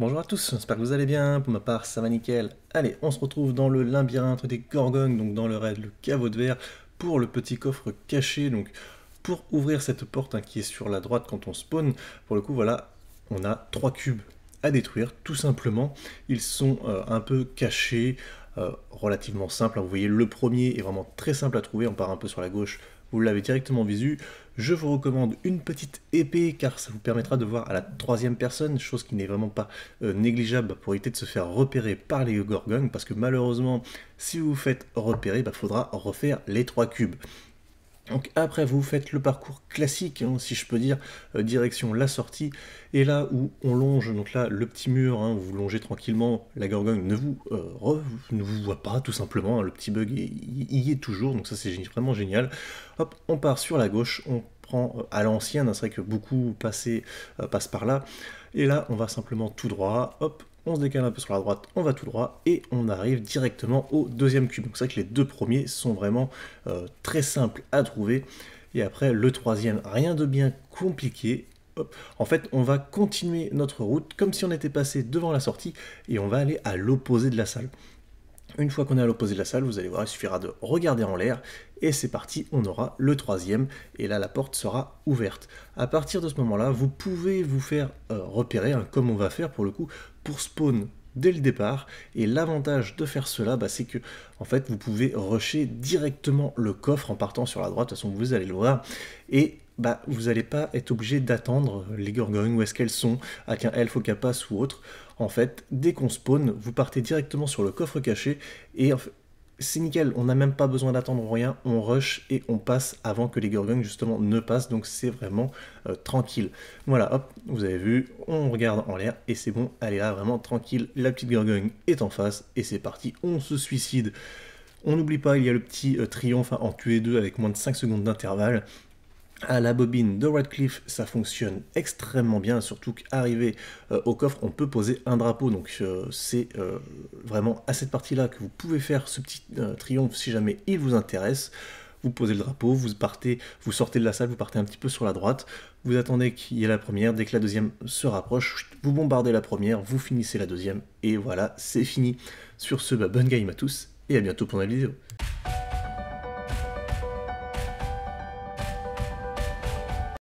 Bonjour à tous, j'espère que vous allez bien, pour ma part ça va nickel. Allez, on se retrouve dans le labyrinthe des Gorgones, donc dans le raid, le caveau de verre, pour le petit coffre caché. Donc pour ouvrir cette porte hein, qui est sur la droite quand on spawn, pour le coup voilà, on a trois cubes à détruire, tout simplement. Ils sont euh, un peu cachés, euh, relativement simples. Hein. Vous voyez, le premier est vraiment très simple à trouver, on part un peu sur la gauche, vous l'avez directement visu. Je vous recommande une petite épée car ça vous permettra de voir à la troisième personne, chose qui n'est vraiment pas euh, négligeable pour éviter de se faire repérer par les Gorgons, parce que malheureusement si vous vous faites repérer, il bah, faudra refaire les trois cubes. Donc après, vous faites le parcours classique, hein, si je peux dire, euh, direction la sortie, et là où on longe, donc là, le petit mur, hein, vous longez tranquillement, la gorgogne ne vous, euh, ne vous voit pas, tout simplement, hein, le petit bug y, est toujours, donc ça c'est vraiment génial. Hop, on part sur la gauche, on prend euh, à l'ancienne, c'est vrai que beaucoup passaient passent par là, et là, on va simplement tout droit, hop, on se décale un peu sur la droite, on va tout droit, et on arrive directement au deuxième cube. Donc c'est vrai que les deux premiers sont vraiment euh, très simples à trouver, et après le troisième, rien de bien compliqué. En fait, on va continuer notre route comme si on était passé devant la sortie, et on va aller à l'opposé de la salle. Une fois qu'on est à l'opposé de la salle, vous allez voir, il suffira de regarder en l'air et c'est parti, on aura le troisième et là la porte sera ouverte. À partir de ce moment-là, vous pouvez vous faire euh, repérer, hein, comme on va faire pour le coup, pour spawn dès le départ. Et l'avantage de faire cela, bah, c'est que en fait, vous pouvez rusher directement le coffre en partant sur la droite. De toute façon, vous allez le voir. Et bah, vous n'allez pas être obligé d'attendre les gorgones, où est-ce qu'elles sont, avec un elf au capas ou autre. En fait, dès qu'on spawn, vous partez directement sur le coffre caché et c'est nickel, on n'a même pas besoin d'attendre rien, on rush et on passe avant que les gorgones justement ne passent, donc c'est vraiment euh, tranquille. Voilà, hop, vous avez vu, on regarde en l'air et c'est bon, elle est là vraiment tranquille, la petite gorgone est en face et c'est parti, on se suicide. On n'oublie pas, il y a le petit euh, triomphe hein, en tuer deux avec moins de 5 secondes d'intervalle à la bobine de Radcliffe, ça fonctionne extrêmement bien, surtout qu'arrivé euh, au coffre, on peut poser un drapeau. Donc euh, c'est euh, vraiment à cette partie-là que vous pouvez faire ce petit triomphe si jamais il vous intéresse. Vous posez le drapeau, vous partez, vous sortez de la salle, vous partez un petit peu sur la droite, vous attendez qu'il y ait la première, dès que la deuxième se rapproche, vous bombardez la première, vous finissez la deuxième, et voilà, c'est fini. Sur ce, bah, bonne game à tous, et à bientôt pour la vidéo.